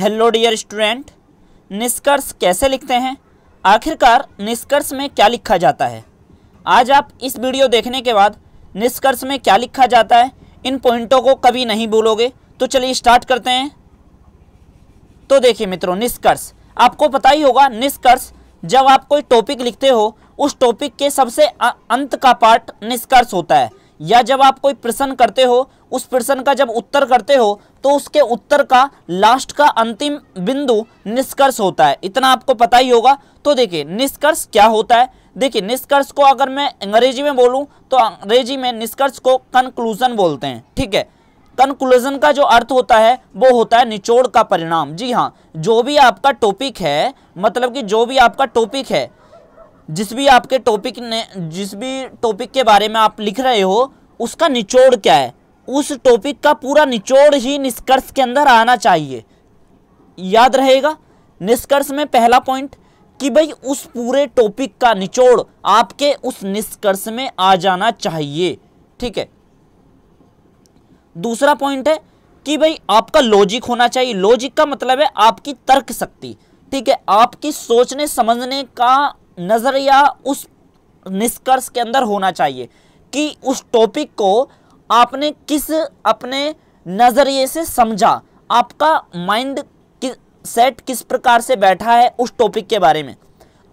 hello dear student निष्कर्ष कैसे लिखते हैं आखिरकार निष्कर्ष में क्या लिखा जाता है आज आप इस वीडियो देखने के बाद निष्कर्ष में क्या लिखा जाता है इन पॉइंटों को कभी नहीं भूलोगे तो चलिए स्टार्ट करते हैं तो देखिए मित्रों निष्कर्ष आपको पता ही होगा निष्कर्ष जब आप कोई टॉपिक लिखते हो उस टॉपिक के सबसे अंत का पार्ट निष्कर्ष होता है या जब आप कोई प्रश्न करते हो उस प्रश्न का जब उत्तर करते हो तो उसके उत्तर का लास्ट का अंतिम बिंदु निष्कर्ष होता है इतना आपको पता ही होगा तो देखिए निष्कर्ष क्या होता है देखिए निष्कर्ष को अगर मैं अंग्रेजी में बोलूँ तो अंग्रेजी में निष्कर्ष को कंक्लूजन बोलते हैं ठीक है कंक्लूजन का जो अर्थ होता है वो होता है निचोड़ का परिणाम जी हाँ जो भी आपका टॉपिक है मतलब कि जो भी आपका टॉपिक है जिस भी आपके टॉपिक ने जिस भी टॉपिक के बारे में आप लिख रहे हो उसका निचोड़ क्या है उस टॉपिक का पूरा निचोड़ ही निष्कर्ष के अंदर आना चाहिए याद रहेगा निष्कर्ष में पहला पॉइंट कि भाई उस पूरे टॉपिक का निचोड़ आपके उस निष्कर्ष में आ जाना चाहिए ठीक है दूसरा पॉइंट है कि भाई आपका लॉजिक होना चाहिए लॉजिक का मतलब है आपकी तर्क शक्ति ठीक है आपकी सोचने समझने का नज़रिया उस निष्कर्ष के अंदर होना चाहिए कि उस टॉपिक को आपने किस अपने नज़रिए से समझा आपका माइंड कि, सेट किस प्रकार से बैठा है उस टॉपिक के बारे में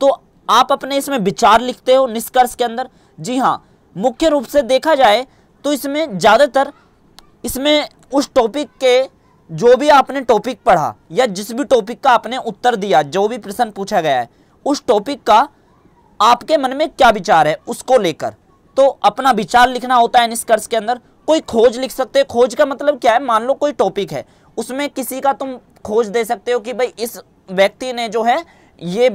तो आप अपने इसमें विचार लिखते हो निष्कर्ष के अंदर जी हाँ मुख्य रूप से देखा जाए तो इसमें ज़्यादातर इसमें उस टॉपिक के जो भी आपने टॉपिक पढ़ा या जिस भी टॉपिक का आपने उत्तर दिया जो भी प्रश्न पूछा गया है उस टॉपिक का आपके मन में क्या विचार है उसको लेकर तो अपना विचार लिखना होता है निष्कर्ष के अंदर कोई खोज लिख सकते हो खोज का मतलब क्या है मान लो कोई टॉपिक है उसमें किसी का तुम खोज दे सकते हो कि भाई इस व्यक्ति ने जो है ये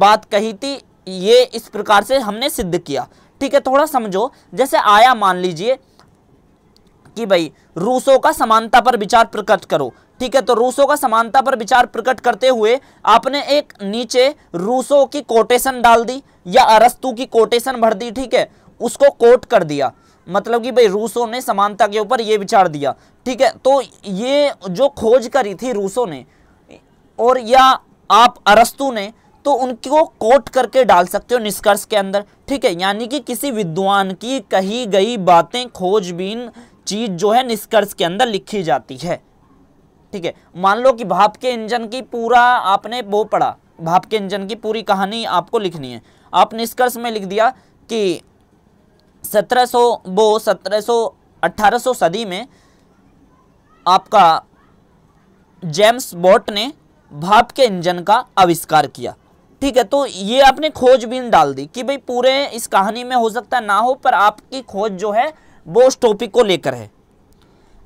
बात कही थी ये इस प्रकार से हमने सिद्ध किया ठीक है थोड़ा समझो जैसे आया मान लीजिए कि भाई रूसों का समानता पर विचार प्रकट करो ठीक है तो रूसों का समानता पर विचार प्रकट करते हुए आपने एक नीचे रूसों की कोटेशन डाल दी या अरस्तु की कोटेशन भर दी ठीक है उसको कोट कर दिया मतलब कि भाई रूसों ने समानता के ऊपर ये विचार दिया ठीक है तो ये जो खोज करी थी रूसों ने और या आप अरस्तु ने तो उनको कोट करके डाल सकते हो निष्कर्ष के अंदर ठीक है यानी कि किसी विद्वान की कही गई बातें खोजबीन चीज़ जो है निष्कर्ष के अंदर लिखी जाती है ठीक है मान लो कि भाप के इंजन की पूरा आपने वो पढ़ा भाप के इंजन की पूरी कहानी आपको लिखनी है आप निष्कर्ष में लिख दिया कि सत्रह वो सत्रह सौ अट्ठारह सौ सदी में आपका जेम्स बॉट ने भाप के इंजन का आविष्कार किया ठीक है तो ये आपने खोजबीन डाल दी कि भाई पूरे इस कहानी में हो सकता है ना हो पर आपकी खोज जो है वो उस टॉपिक को लेकर है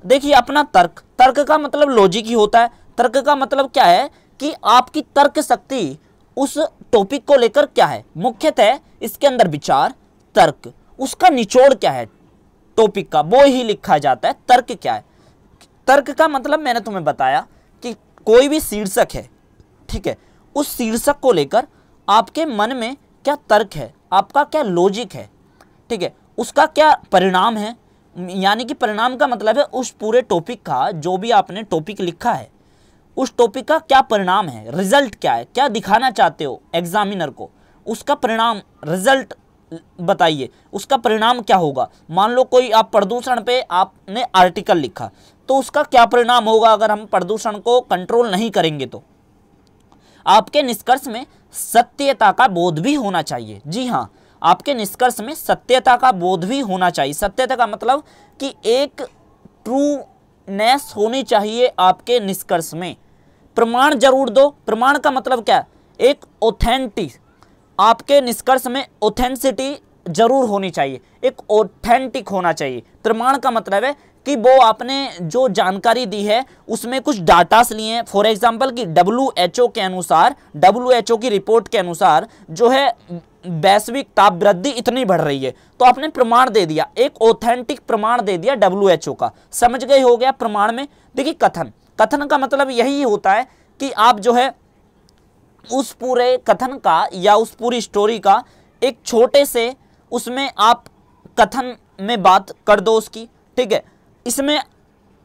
देखिए अपना तर्क तर्क का मतलब लॉजिक ही होता है तर्क का मतलब क्या है कि आपकी तर्क शक्ति उस टॉपिक को लेकर क्या है मुख्यतः इसके अंदर विचार तर्क उसका निचोड़ क्या है टॉपिक का वो ही लिखा जाता है तर्क क्या है तर्क का मतलब मैंने तुम्हें बताया कि कोई भी शीर्षक है ठीक है उस शीर्षक को लेकर आपके मन में क्या तर्क है आपका क्या लॉजिक है ठीक है उसका क्या परिणाम है यानी कि परिणाम का मतलब है उस पूरे टॉपिक का जो भी आपने टॉपिक लिखा है उस टॉपिक का क्या परिणाम है रिजल्ट क्या है क्या दिखाना चाहते हो एग्जामिनर को उसका परिणाम रिजल्ट बताइए उसका परिणाम क्या होगा मान लो कोई आप प्रदूषण पे आपने आर्टिकल लिखा तो उसका क्या परिणाम होगा अगर हम प्रदूषण को कंट्रोल नहीं करेंगे तो आपके निष्कर्ष में सत्यता का बोध भी होना चाहिए जी हाँ आपके निष्कर्ष में सत्यता का बोध भी होना चाहिए सत्यता का मतलब कि एक ट्रूनेस होनी चाहिए आपके निष्कर्ष में प्रमाण जरूर दो प्रमाण का मतलब क्या है एक ओथेंटिक आपके निष्कर्ष में ओथेंसिटी जरूर होनी चाहिए एक ऑथेंटिक होना चाहिए प्रमाण का मतलब है कि वो आपने जो जानकारी दी है उसमें कुछ डाटास लिए हैं फॉर एग्जांपल कि डब्ल्यू के अनुसार डब्ल्यू की रिपोर्ट के अनुसार जो है वैश्विक ताप वृद्धि इतनी बढ़ रही है तो आपने प्रमाण दे दिया एक ऑथेंटिक प्रमाण दे दिया डब्ल्यू का समझ गए हो गया प्रमाण में देखिए कथन कथन का मतलब यही होता है कि आप जो है उस पूरे कथन का या उस पूरी स्टोरी का एक छोटे से उसमें आप कथन में बात कर दो उसकी ठीक है इसमें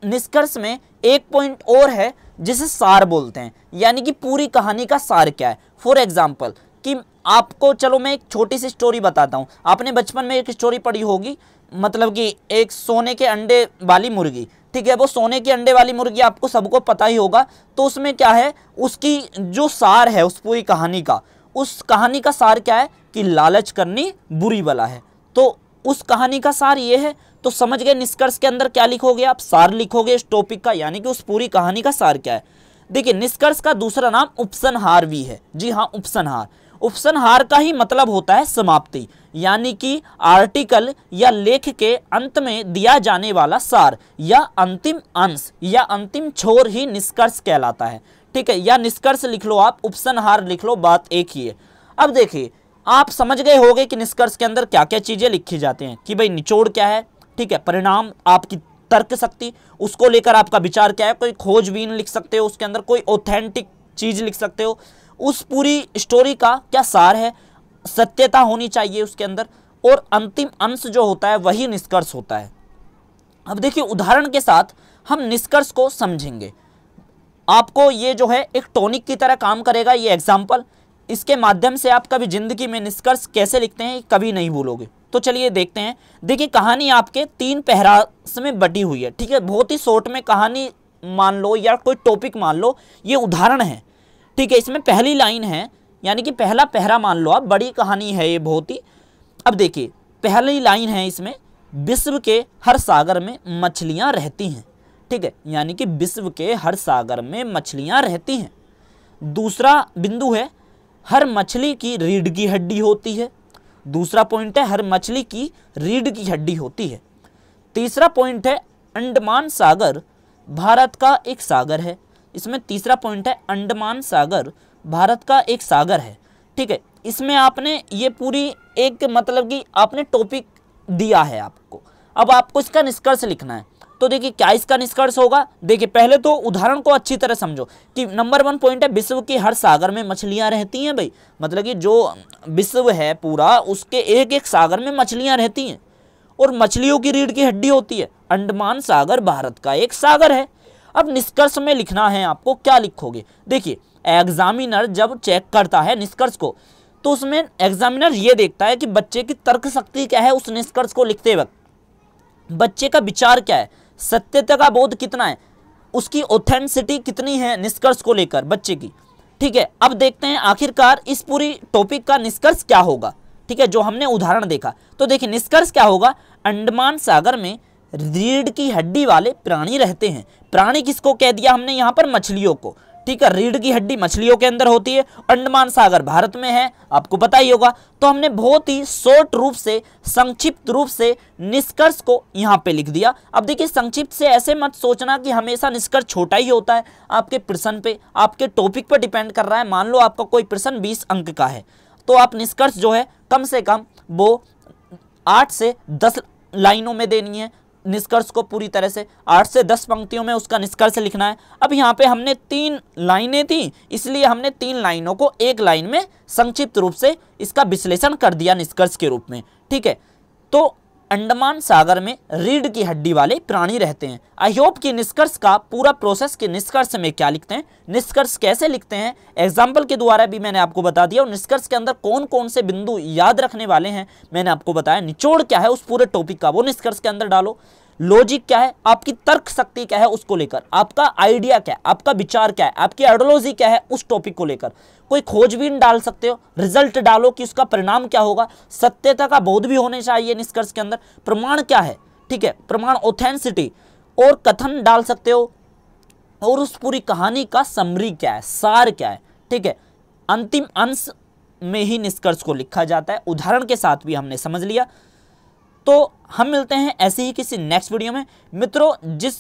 निष्कर्ष में एक पॉइंट और है जिसे सार बोलते हैं यानी कि पूरी कहानी का सार क्या है फॉर एग्जाम्पल कि आपको चलो मैं एक छोटी सी स्टोरी बताता हूँ आपने बचपन में एक स्टोरी पढ़ी होगी मतलब कि एक सोने के अंडे वाली मुर्गी ठीक है वो सोने के अंडे वाली मुर्गी आपको सबको पता ही होगा तो उसमें क्या है उसकी जो सार है उस पूरी कहानी का उस कहानी का सार क्या है कि लालच करनी बुरी बला है तो उस कहानी का सार ये है तो समझ गए निष्कर्ष के अंदर क्या लिखोगे आप सार लिखोगे इस टॉपिक का यानी कि उस पूरी कहानी का सार क्या है देखिए निष्कर्ष का दूसरा नाम उपसनहार भी है जी हाँ उपसनहार उपसन हार का ही मतलब होता है समाप्ति यानी कि आर्टिकल या लेख के अंत में दिया जाने वाला सार या अंतिम अंश या अंतिम छोर ही निष्कर्ष कहलाता है ठीक है या निष्कर्ष लिख लो आप उपसन हार लिख लो बात एक ही है अब देखिए आप समझ गए होंगे कि निष्कर्ष के अंदर क्या क्या चीज़ें लिखी जाती हैं कि भाई निचोड़ क्या है ठीक है परिणाम आपकी तर्क शक्ति उसको लेकर आपका विचार क्या है कोई खोजबीन लिख सकते हो उसके अंदर कोई ऑथेंटिक चीज़ लिख सकते हो उस पूरी स्टोरी का क्या सार है सत्यता होनी चाहिए उसके अंदर और अंतिम अंश जो होता है वही निष्कर्ष होता है अब देखिए उदाहरण के साथ हम निष्कर्ष को समझेंगे आपको ये जो है एक टॉनिक की तरह काम करेगा ये एग्जाम्पल इसके माध्यम से आप कभी ज़िंदगी में निष्कर्ष कैसे लिखते हैं कभी नहीं भूलोगे तो चलिए देखते हैं देखिए कहानी आपके तीन पहरास में बटी हुई है ठीक है बहुत ही शॉर्ट में कहानी मान लो या कोई टॉपिक मान लो ये उदाहरण है ठीक है इसमें पहली लाइन है यानी कि पहला पहरा मान लो आप बड़ी कहानी है ये बहुत ही अब देखिए पहली लाइन है इसमें विश्व के हर सागर में मछलियाँ रहती हैं ठीक है यानी कि विश्व के हर सागर में मछलियाँ रहती हैं दूसरा बिंदु है हर मछली की रीढ़ की हड्डी होती है दूसरा पॉइंट है हर मछली की रीढ़ की हड्डी होती है तीसरा पॉइंट है अंडमान सागर भारत का एक सागर है इसमें तीसरा पॉइंट है अंडमान सागर भारत का एक सागर है ठीक है इसमें आपने ये पूरी एक मतलब कि आपने टॉपिक दिया है आपको अब आपको इसका निष्कर्ष लिखना है तो देखिए क्या इसका निष्कर्ष होगा देखिए पहले तो उदाहरण को अच्छी तरह समझो कि नंबर वन पॉइंट है विश्व के हर सागर में मछलियां रहती हैं भाई मतलब कि जो विश्व है पूरा उसके एक एक सागर में मछलियां रहती हैं और मछलियों की रीढ़ की हड्डी होती है अंडमान सागर भारत का एक सागर है अब निष्कर्ष में लिखना है आपको क्या लिखोगे देखिए एग्जामिनर जब चेक करता है निष्कर्ष को तो उसमें एग्जामिनर ये देखता है कि बच्चे की तर्क शक्ति क्या है उस निष्कर्ष को लिखते वक्त बच्चे का विचार क्या है सत्यता का बोध कितना है उसकी ऑथेंसिटी कितनी है निष्कर्ष को लेकर बच्चे की ठीक है अब देखते हैं आखिरकार इस पूरी टॉपिक का निष्कर्ष क्या होगा ठीक है जो हमने उदाहरण देखा तो देखिए निष्कर्ष क्या होगा अंडमान सागर में रीढ़ की हड्डी वाले प्राणी रहते हैं प्राणी किसको कह दिया हमने यहाँ पर मछलियों को ठीक है रीढ़ की हड्डी मछलियों के अंदर होती है अंडमान सागर भारत में है आपको पता ही होगा तो हमने बहुत ही शॉर्ट रूप से संक्षिप्त रूप से निष्कर्ष को यहाँ पे लिख दिया अब देखिए संक्षिप्त से ऐसे मत सोचना कि हमेशा निष्कर्ष छोटा ही होता है आपके प्रश्न पे आपके टॉपिक पर डिपेंड कर रहा है मान लो आपका कोई प्रश्न बीस अंक का है तो आप निष्कर्ष जो है कम से कम वो आठ से दस लाइनों में देनी है निष्कर्ष को पूरी तरह से आठ से दस पंक्तियों में उसका निष्कर्ष लिखना है अब यहाँ पे हमने तीन लाइनें थी इसलिए हमने तीन लाइनों को एक लाइन में संक्षिप्त रूप से इसका विश्लेषण कर दिया निष्कर्ष के रूप में ठीक है तो अंडमान सागर में रीढ़ की हड्डी वाले प्राणी रहते हैं आई होप कि निष्कर्ष का पूरा प्रोसेस के निष्कर्ष में क्या लिखते हैं निष्कर्ष कैसे लिखते हैं एग्जाम्पल के द्वारा भी मैंने आपको बता दिया और निष्कर्ष के अंदर कौन कौन से बिंदु याद रखने वाले हैं मैंने आपको बताया निचोड़ क्या है उस पूरे टॉपिक का वो निष्कर्ष के अंदर डालो लॉजिक क्या है आपकी तर्क शक्ति क्या है उसको लेकर आपका आइडिया क्या है आपका विचार क्या है आपकी आइडियोलॉजी क्या है उस टॉपिक को लेकर कोई खोजबीन डाल सकते हो रिजल्ट डालो कि उसका परिणाम क्या होगा सत्यता का बोध भी होने चाहिए निष्कर्ष के अंदर प्रमाण क्या है ठीक है प्रमाण ऑथेंसिटी और कथन डाल सकते हो और उस पूरी कहानी का समरी क्या है सार क्या है ठीक है अंतिम अंश में ही निष्कर्ष को लिखा जाता है उदाहरण के साथ भी हमने समझ लिया तो हम मिलते हैं ऐसे ही किसी नेक्स्ट वीडियो में मित्रों जिस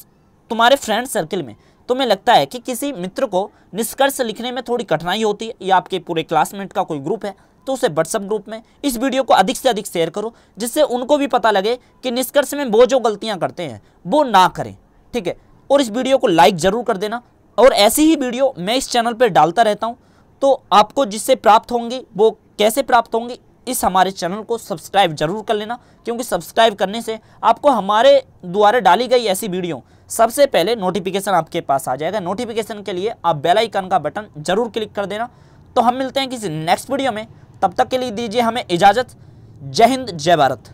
तुम्हारे फ्रेंड सर्किल में तुम्हें लगता है कि किसी मित्र को निष्कर्ष लिखने में थोड़ी कठिनाई होती है या आपके पूरे क्लासमेट का कोई ग्रुप है तो उसे व्हाट्सअप ग्रुप में इस वीडियो को अधिक से अधिक शेयर करो जिससे उनको भी पता लगे कि निष्कर्ष में वो जो गलतियाँ करते हैं वो ना करें ठीक है और इस वीडियो को लाइक ज़रूर कर देना और ऐसी ही वीडियो मैं इस चैनल पर डालता रहता हूँ तो आपको जिससे प्राप्त होंगी वो कैसे प्राप्त होंगी इस हमारे चैनल को सब्सक्राइब जरूर कर लेना क्योंकि सब्सक्राइब करने से आपको हमारे द्वारा डाली गई ऐसी वीडियो सबसे पहले नोटिफिकेशन आपके पास आ जाएगा नोटिफिकेशन के लिए आप बेल आइकन का बटन जरूर क्लिक कर देना तो हम मिलते हैं किसी नेक्स्ट वीडियो में तब तक के लिए दीजिए हमें इजाज़त जय हिंद जय भारत